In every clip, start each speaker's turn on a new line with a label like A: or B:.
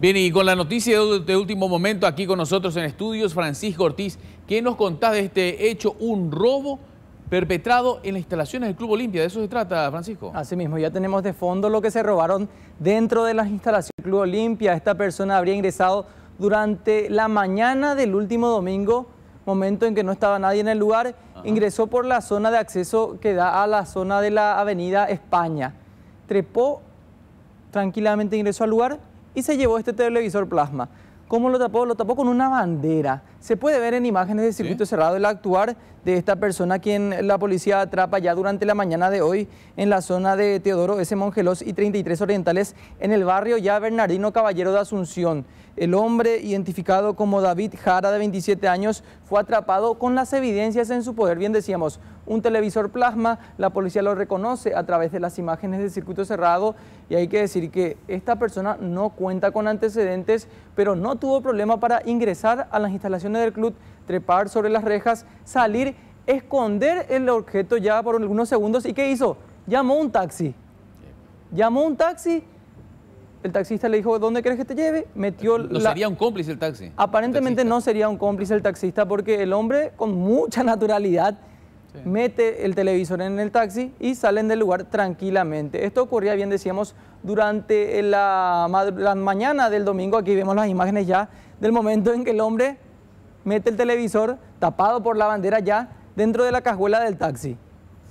A: Bien, y con la noticia de último momento, aquí con nosotros en estudios, Francisco Ortiz, ¿qué nos contás de este hecho, un robo perpetrado en las instalaciones del Club Olimpia? ¿De eso se
B: trata, Francisco? Así mismo, ya tenemos de fondo lo que se robaron dentro de las instalaciones del Club Olimpia. Esta persona habría ingresado durante la mañana del último domingo, momento en que no estaba nadie en el lugar, ingresó por la zona de acceso que da a la zona de la avenida España. Trepó, tranquilamente ingresó al lugar y se llevó este televisor plasma. ¿Cómo lo tapó? Lo tapó con una bandera se puede ver en imágenes de circuito cerrado el actuar de esta persona quien la policía atrapa ya durante la mañana de hoy en la zona de Teodoro S. Mongelos y 33 Orientales en el barrio ya Bernardino Caballero de Asunción. El hombre, identificado como David Jara, de 27 años, fue atrapado con las evidencias en su poder. Bien decíamos, un televisor plasma, la policía lo reconoce a través de las imágenes de circuito cerrado y hay que decir que esta persona no cuenta con antecedentes, pero no tuvo problema para ingresar a las instalaciones del club, trepar sobre las rejas, salir, esconder el objeto ya por algunos segundos. ¿Y qué hizo? Llamó un taxi. Llamó un taxi. El taxista le dijo, ¿dónde crees que te lleve? Metió ¿No sería
A: un cómplice el taxi?
B: Aparentemente no sería un cómplice el taxista porque el hombre con mucha naturalidad mete el televisor en el taxi y salen del lugar tranquilamente. Esto ocurría, bien decíamos, durante la, la mañana del domingo. Aquí vemos las imágenes ya del momento en que el hombre mete el televisor tapado por la bandera ya dentro de la cajuela del taxi.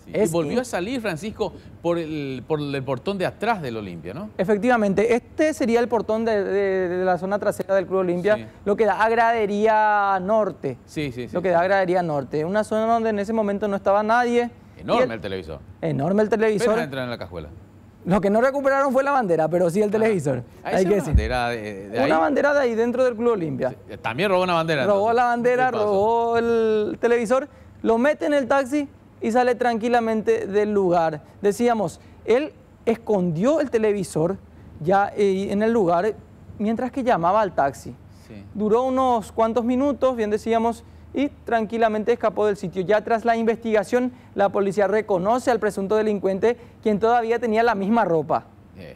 B: y volvió a
A: salir Francisco por el, por el portón de atrás del Olimpia, ¿no?
B: Efectivamente, este sería el portón de, la zona trasera del Club Olimpia, lo que da a gradería norte. Sí, sí, sí. Lo que da a gradería norte. Una zona donde en ese momento no estaba nadie.
A: Enorme el, televisor.
B: Enorme el televisor. Pero entrar en la cajuela. Lo que no recuperaron fue la bandera, pero sí el ah, televisor. Hay que una decir.
A: Bandera de, una
B: bandera de ahí dentro del Club Olimpia.
A: También robó una bandera. Robó
B: la bandera, robó el televisor, lo mete en el taxi y sale tranquilamente del lugar. Decíamos, él escondió el televisor ya en el lugar mientras que llamaba al taxi. Duró unos cuantos minutos, bien decíamos, y tranquilamente escapó del sitio. Ya tras la investigación, la policía reconoce al presunto delincuente, quien todavía tenía la misma ropa. Eh.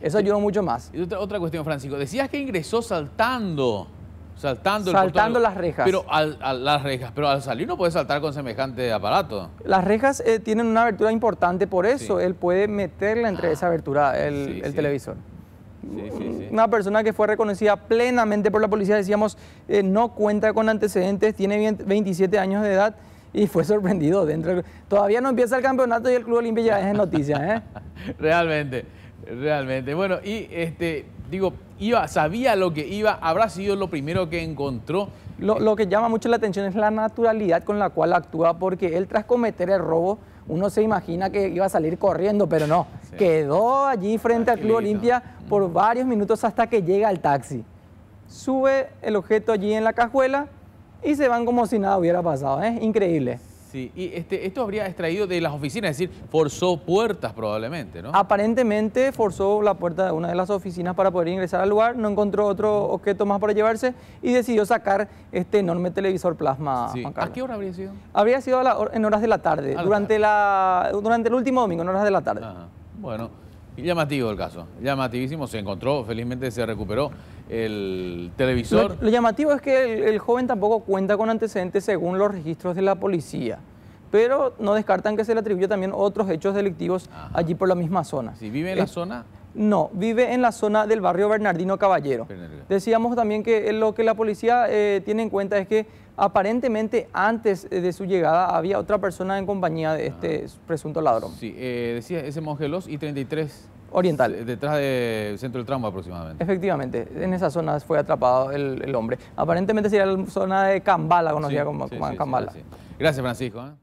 B: Eso ayudó mucho más.
A: Y otra, cuestión, Francisco. Decías que ingresó saltando. Saltando, saltando las rejas. Pero al, las rejas, pero al salir no puede saltar con semejante aparato.
B: Las rejas eh, tienen una abertura importante, por eso él puede meterla entre ah, esa abertura, el, televisor. Una persona que fue reconocida plenamente por la policía, decíamos, eh, no cuenta con antecedentes, tiene 27 años de edad y fue sorprendido dentro. Todavía no empieza el campeonato y el Club Olimpia ya es noticia, ¿eh?
A: realmente, realmente. Bueno, y este, digo, iba, sabía lo que iba, habrá sido lo primero que encontró.
B: Lo, lo que llama mucho la atención es la naturalidad con la cual actúa, porque él tras cometer el robo, uno se imagina que iba a salir corriendo, pero no quedó allí frente al Club Olimpia por varios minutos hasta que llega el taxi. Sube el objeto allí en la cajuela y se van como si nada hubiera pasado. Es ¿eh? increíble.
A: Sí, y este, esto habría extraído de las oficinas, es decir, forzó puertas probablemente, ¿no?
B: Aparentemente forzó la puerta de una de las oficinas para poder ingresar al lugar, no encontró otro objeto más para llevarse y decidió sacar este enorme televisor plasma. ¿A qué hora habría sido? Habría sido en horas de la tarde, durante, durante el último domingo, en horas de la tarde. Ajá.
A: Bueno, llamativo el caso, llamativísimo, se encontró, felizmente se recuperó el televisor.
B: Lo, llamativo es que el, joven tampoco cuenta con antecedentes según los registros de la policía, pero no descartan que se le atribuya también otros hechos delictivos allí por la misma zona. Si vive en la zona... No, vive en la zona del barrio Bernardino Caballero. Decíamos también que eh, lo que la policía eh, tiene en cuenta es que aparentemente antes eh, de su llegada había otra persona en compañía de este ah. presunto ladrón. Sí,
A: decía ese Mongelos y 33 Oriental. Detrás del centro del tramo aproximadamente.
B: Efectivamente, en esa zona fue atrapado el, hombre. Aparentemente sería la zona de Cambala, conocida como, Kambala.
A: Gracias Francisco.